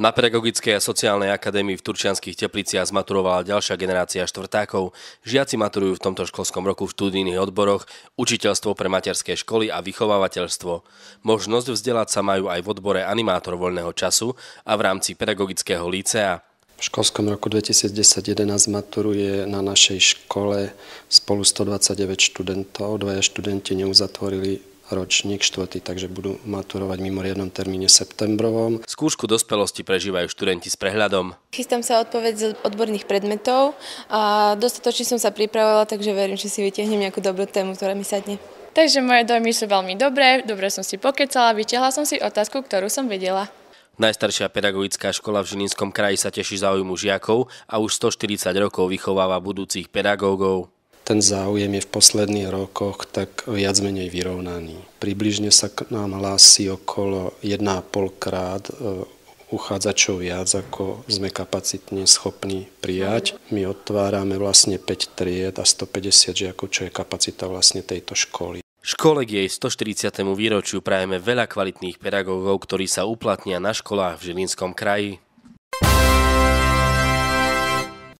Na Pedagogickej a sociálnej akadémii v Turčianských tepliciach zmaturovala ďalšia generácia štvrtákov. Žiaci maturujú v tomto školskom roku v študijných odboroch učiteľstvo pre materské školy a vychovávateľstvo. Možnosť vzdelať sa majú aj v odbore animátor voľného času a v rámci pedagogického lícea. V školskom roku 2011 maturuje na našej škole spolu 129 študentov. Dvaja študenti neuzatvorili ročník, štvrtý, takže budú maturovať v mimoriadnom termíne septembrovom. Skúšku dospelosti prežívajú študenti s prehľadom. Chystám sa odpoveď z odborných predmetov a dostatočne som sa pripravila, takže verím, že si vytiahnem nejakú dobrú tému, ktorá mi sadne. Takže moje dojmy sú veľmi dobré, dobre som si pokecala, vytiahla som si otázku, ktorú som vedela. Najstaršia pedagogická škola v Žilinskom kraji sa teší záujmu žiakov a už 140 rokov vychováva budúcich pedagógov ten záujem je v posledných rokoch tak viac menej vyrovnaný. Približne sa k nám hlási okolo 1,5 krát e, uchádzačov viac, ako sme kapacitne schopní prijať. My otvárame vlastne 5 tried a 150 žiakov, čo je kapacita vlastne tejto školy. Škole k jej 140. výročiu prajeme veľa kvalitných pedagógov, ktorí sa uplatnia na školách v Žilinskom kraji.